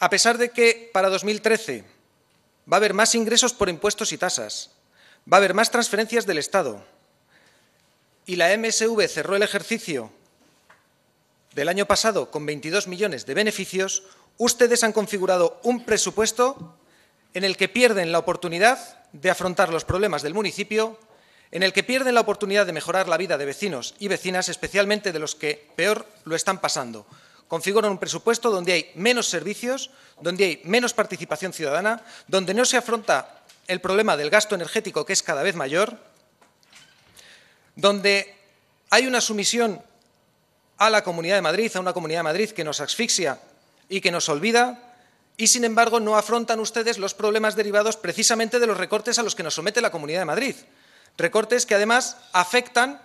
A pesar de que para 2013 va a haber más ingresos por impuestos y tasas, va a haber más transferencias del Estado y la MSV cerró el ejercicio del año pasado con 22 millones de beneficios, ustedes han configurado un presupuesto en el que pierden la oportunidad de afrontar los problemas del municipio, en el que pierden la oportunidad de mejorar la vida de vecinos y vecinas, especialmente de los que peor lo están pasando configuran un presupuesto donde hay menos servicios, donde hay menos participación ciudadana, donde no se afronta el problema del gasto energético que es cada vez mayor, donde hay una sumisión a la Comunidad de Madrid, a una Comunidad de Madrid que nos asfixia y que nos olvida, y sin embargo no afrontan ustedes los problemas derivados precisamente de los recortes a los que nos somete la Comunidad de Madrid. Recortes que además afectan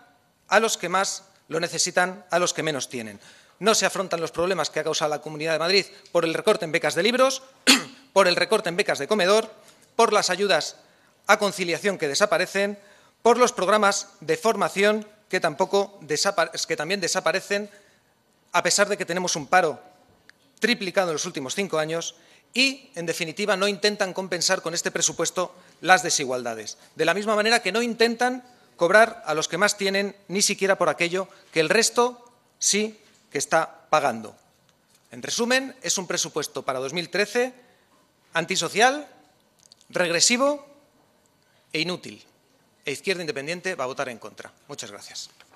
a los que más lo necesitan, a los que menos tienen no se afrontan los problemas que ha causado la Comunidad de Madrid por el recorte en becas de libros, por el recorte en becas de comedor, por las ayudas a conciliación que desaparecen, por los programas de formación que, tampoco también desaparecen, a pesar de que tenemos un paro triplicado en los últimos cinco años y, en definitiva, no intentan compensar con este presupuesto las desigualdades. De la misma manera que no intentan cobrar a los que más tienen, ni siquiera por aquello que el resto sí que está pagando. En resumen, es un presupuesto para 2013 antisocial, regresivo e inútil. E Izquierda Independiente va a votar en contra. Muchas gracias.